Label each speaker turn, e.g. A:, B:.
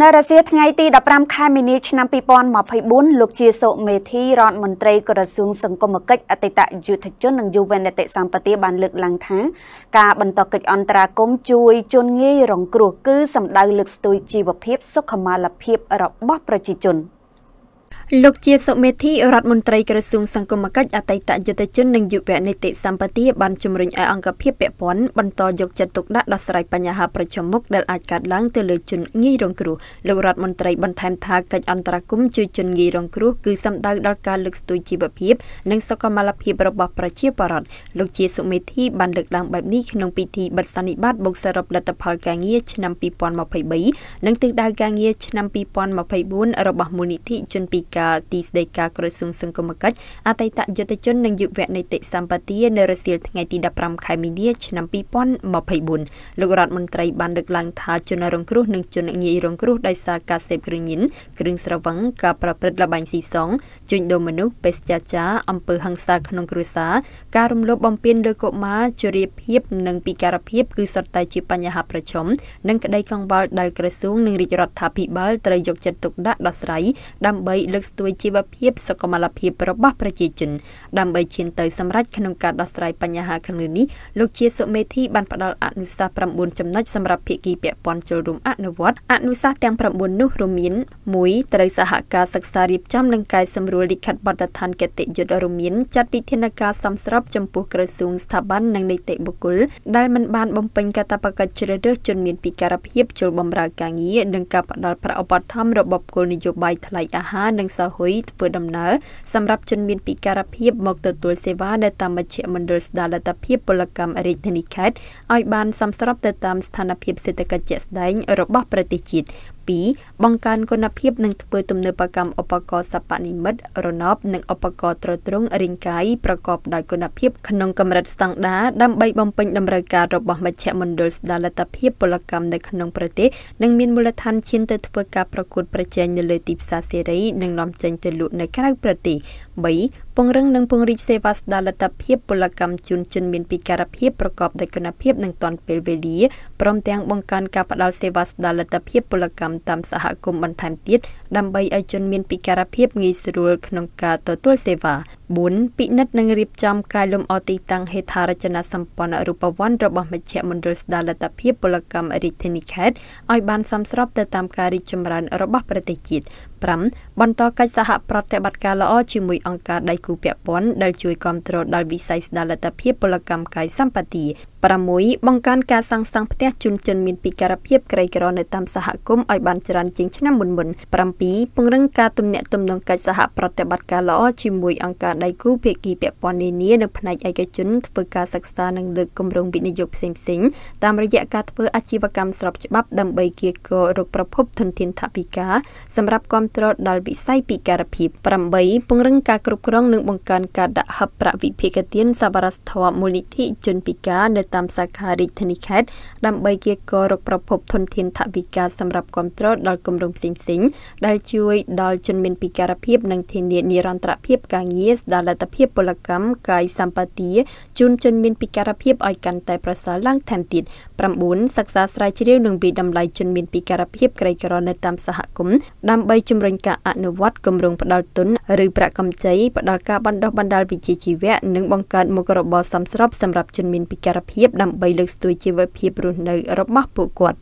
A: នៅរសៀលថ្ងៃទី15ខែមីនាឆ្នាំ2024លោកជាសុមេធីរដ្ឋមន្ត្រីក្រសួងសង្គមគិច្ចអតីតយុទ្ធជននិងយុវនតិសម្បទាបានលើកឡើងថាការបន្តកិច្ចអន្តរាគមជួយជនងាយរងគ្រោះគឺសំដៅលើកស្ទួយជីវភាពសុខុមាលភាពរបស់ប្រជាជន។លោកជាតិសុមេធីរដ្ឋមន្ត្រីក្រសួងសង្គមគិច្ចអតីតយុទ្ធជននិងយុវនីតិសម្បទាបានជំរុញឲ្យអង្គភាពពាក់ព័ន្ធបន្តយកចិត្តទុកដាក់ដោះស្រាយបញ្ហាប្រឈមមុខដែលអាចកើតឡើងទៅលើជនងាយរងគ្រោះលោករដ្ឋមន្ត្រីបន្ថែមថាកិច្ចអន្តរាគមន៍ជួយជនងាយរងគ្រោះគឺសំដៅដល់ការលើកស្ទួយជីវភាព និងសុខុមាលភាពរបស់ប្រជាពលរដ្ឋលោកជាតិសុមេធីបានលើកឡើងបែបនេះក្នុងពិធីបិទសន្និបាតបូកសរុបលទ្ធផលការងារឆ្នាំ2023និងទិសដៅការងារឆ្នាំ2024របស់មូលនិធិជនពីពីការទីស្តីការក្រសួងសង្គមគិច្ចអតីតយុទ្ធជននិងយុវនីតិសម្បទានៅរសៀលថ្ងៃទី15ខែមីនាឆ្នាំ2024លោករដ្ឋមន្ត្រីបានលើកឡើងថាជនរងគ្រោះនិងជនងាយរងគ្រោះដោយសារការសេពគ្រឿងញៀនគ្រឿងស្រវឹងការប្រព្រឹត្តល្បែងស៊ីសងជួញដូរមនុស្សបេសកចារអំពើហិង្សាក្នុងគ្រួសារការរំលោភបំពានលើកុមារជរាភាពនិងពិការភាពគឺសុទ្ធតែជាបញ្ហាប្រឈមនិងក្តីកង្វល់ដែលក្រសួងនិងរាជរដ្ឋាភិបាលត្រូវយកចិត្តទុកដាក់ដោះស្រាយដើម្បីលើកស្ទួយជីវភាពសុខុមាលភាពរបស់ប្រជាជនដើម្បីឈានទៅសម្រេចក្នុងការដោះស្រាយបញ្ហាខាងលើនេះលោកជាសុមេធីបានផ្ដល់អនុសាសន៍9ចំណុចសម្រាប់ភាគីពាក់ព័ន្ធចូលរួមអនុវត្តអនុសាសន៍ទាំង9នោះរួមមាន1ត្រូវសហការសិក្សារៀបចំនិងកែសម្រួលលិខិតបទដ្ឋានគតិយុត្តរួមមានចាត់ពិធានការសំស្របចំពោះក្រសួងស្ថាប័ននិងនីតិបុគ្គលដែលមិនបានបំពេញកាតព្វកិច្ចជ្រើសរើសជនមានពិការភាពចូលបម្រើការងារនិងការផ្ដល់ប្រាក់ឧបត្ថម្ភរបស់គោលនយោបាយថ្លៃអាហារនិងសាហ៊ុយធ្វើដំណើរសម្រាប់ជនមានពិការភាពមកទទួលសេវានៅតាមមជ្ឈមណ្ឌលស្ដារលទ្ធភាពពលកម្មរាជធានីខេត្តឲ្យបានសមស្របទៅតាមស្ថានភាពសេដ្ឋកិច្ចជាក់ស្ដែងរបស់ប្រទេសជាតិ2បង្កើនគុណភាពនិងធ្វើទំនើបកម្មឧបករណ៍សព្វនិមិត្តរណបនិងឧបករណ៍ទ្រទ្រង់រាងកាយប្រកបដោយគុណភាពក្នុងកម្រិតស្តង់ដារដើម្បីបំពេញតម្រូវការរបស់មជ្ឈមណ្ឌលស្ដារលទ្ធភាពពលកម្មនៅក្នុងប្រទេស និងមានមូលដ្ឋានឈានទៅធ្វើការប្រកួតប្រជែងនៅលើទីផ្សារសេរី និងនាំចេញទៅលក់នៅក្រៅប្រទេស3ពង្រឹងនិងពង្រីកសេវាស្ដារលទ្ធភាពពលកម្មជូនជនមានពិការភាពប្រកបដោយគុណភាពនិងទាន់ពេលវេលាព្រមទាំងបង្កើនការផ្តល់សេវាស្ដារលទ្ធភាពពលកម្មតាមសហគមន៍បន្ថែមទៀតដើម្បីឲ្យជនមានពិការភាពងាយស្រួលក្នុងការទទួលសេវា4ពិនិត្យនិងរៀបចំការលំអទីតាំងហេដ្ឋារចនាសម្ព័ន្ធរូបវ័ន្តរបស់មជ្ឈមណ្ឌលស្ដារលទ្ធភាពពលកម្មរាជធានីខេត្តឲ្យបានសមស្របទៅតាមការរីកចម្រើនរបស់ប្រទេសជាតិ5បន្តកិច្ចសហប្រតិបត្តិការល្អជាមួយអង្គការដៃគូពាក់ព័ន្ធដែលជួយគាំទ្រដល់វិស័យស្ដារលទ្ធភាពពលកម្មកាយសម្បត្តិ6បង្កើនការសាងសង់ផ្ទះជូនជនមានពិការភាពក្រីក្រនៅតាមសហគមន៍ឲ្យបានច្រើនជាងឆ្នាំមុនមុន7ពង្រឹងការទំនាក់ទំនងកិច្ចសហប្រតិបត្តិការល្អជាមួយអង្គការដៃគូភាគីពាក់ព័ន្ធនានានៅផ្នែកឯកជនធ្វើការសិក្សានិងលើកគម្រោងវិនិយោគផ្សេងៗតាមរយៈការធ្វើអាជីវកម្មស្របច្បាប់ដើម្បីគៀកររកប្រភពធនធានថវិកាសម្រាប់គ្រប់គ្រងដល់វិស័យពិការភាព8ពង្រឹងការគ្រប់គ្រងនិងបង្កើនការដាក់ហឹបប្រាក់វិភាគទានសប្បុរសធម៌មូលនិធិជនពិការនៅតាមសាខារាជធានីខេត្តដើម្បីគៀកររកប្រភពធនធានថវិកាសម្រាប់គ្រប់គ្រងដល់គម្រោងផ្សេងៗដែលជួយដល់ជនមានពិការភាពនិងធានានិរន្តរភាពការងារស្ដារលទ្ធភាពពលកម្មកាយសម្បទាជូនជនមានពិការភាពឲ្យកាន់តែប្រសើរឡើងថែមទៀត9សិក្សាស្រាវជ្រាវនិងវិតម្លៃជនមានពិការភាពក្រីក្រនៅតាមសហគមន៍ដើម្បីជំរុញការអនុវត្តគម្រោងផ្ដល់ទុនឬប្រាក់កម្ចីផ្ដល់ការបណ្ដុះបណ្ដាលវិជ្ជាជីវៈនិងបង្កើតមុខរបរសមស្របសម្រាប់ជនមានពិការភាពដើម្បីលើកស្ទួយជីវភាពរស់នៅរបស់ពួកគាត់